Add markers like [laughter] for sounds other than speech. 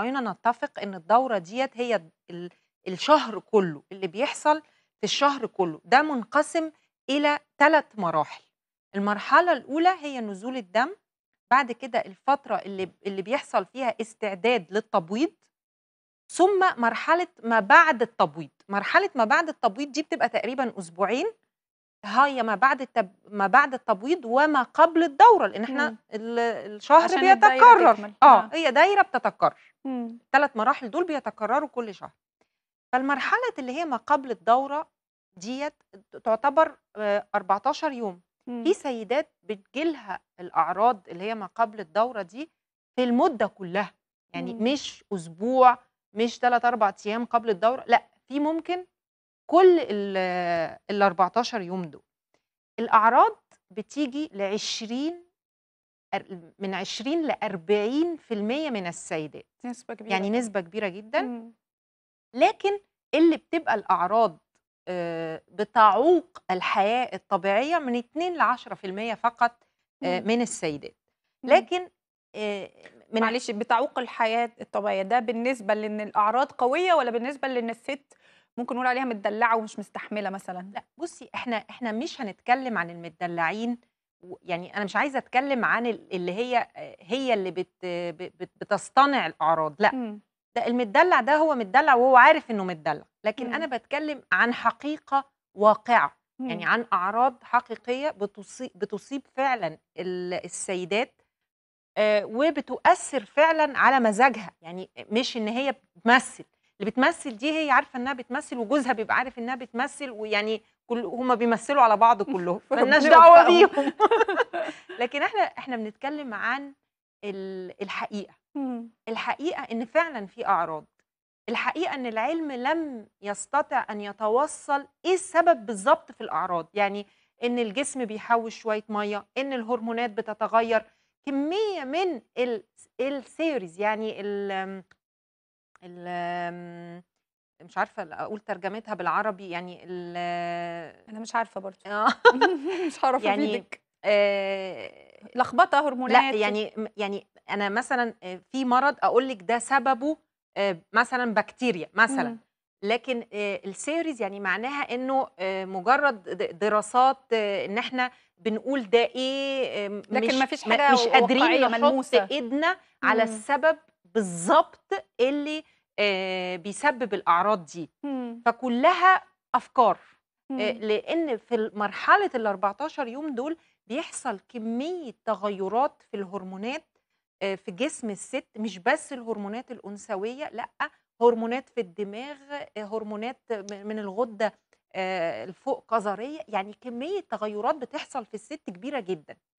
خلينا نتفق ان الدوره ديت هي الشهر كله اللي بيحصل في الشهر كله ده منقسم الى ثلاث مراحل المرحله الاولى هي نزول الدم بعد كده الفتره اللي اللي بيحصل فيها استعداد للتبويض ثم مرحله ما بعد التبويض مرحله ما بعد التبويض دي بتبقى تقريبا اسبوعين هاي ما بعد التب... ما بعد التبويض وما قبل الدوره لان احنا مم. الشهر بيتكرر آه،, اه هي دايره بتتكرر ثلاث مراحل دول بيتكرروا كل شهر فالمرحله اللي هي ما قبل الدوره ديت تعتبر 14 آه، يوم مم. في سيدات بتجيلها الاعراض اللي هي ما قبل الدوره دي في المده كلها يعني مم. مش اسبوع مش ثلاث اربع ايام قبل الدوره لا في ممكن كل ال 14 يوم دول الاعراض بتيجي ل 20 من 20 ل 40% من السيدات نسبة كبيرة يعني نسبة كبيرة جدا لكن اللي بتبقى الأعراض آه، بتعوق الحياة الطبيعية من 2 ل 10% فقط آه، من السيدات لكن آه، من معلش بتعوق الحياة الطبيعية ده بالنسبة لأن الأعراض قوية ولا بالنسبة لأن الست ممكن نقول عليها متدلعه ومش مستحمله مثلا لا بصي احنا احنا مش هنتكلم عن المتدلعين يعني انا مش عايزه اتكلم عن اللي هي هي اللي بت بت بتصطنع الاعراض لا م. ده المتدلع ده هو متدلع وهو عارف انه متدلع لكن م. انا بتكلم عن حقيقه واقعه م. يعني عن اعراض حقيقيه بتصيب بتصيب فعلا السيدات آه، وبتؤثر فعلا على مزاجها يعني مش ان هي بتمثل اللي بتمثل دي هي عارفه انها بتمثل وجوزها بيبقى عارف انها بتمثل ويعني كل هما بيمثلوا على بعض كلهم [laughs] مالناش دعوه بيهم [laughs] لكن احنا احنا بنتكلم عن الحقيقه الحقيقه ان فعلا في اعراض الحقيقه ان العلم لم يستطع ان يتوصل ايه السبب بالظبط في الاعراض يعني ان الجسم بيحوش شويه ميه ان الهرمونات بتتغير كميه من السيريز يعني آمم، مش عارفه اقول ترجمتها بالعربي يعني انا مش عارفه برضه آه. [laughs] مش هعرف يعني افيدك آه لخبطه هرمونات لا يعني يعني انا مثلا آه، في مرض اقول لك ده سببه آه، مثلا بكتيريا مثلا لكن السيريز يعني معناها انه مجرد دراسات ان احنا بنقول ده ايه لكن مش ما فيش حاجه مش قادرين نحط ايدنا على السبب بالظبط اللي آه، بيسبب الاعراض دي إمم. فكلها افكار آه، إمم. لان في مرحله ال 14 يوم دول بيحصل كميه تغيرات في الهرمونات آه، في جسم الست مش بس الهرمونات الانثويه لا هرمونات في الدماغ هرمونات من الغده الفوق قذريه يعني كميه تغيرات بتحصل في الست كبيره جدا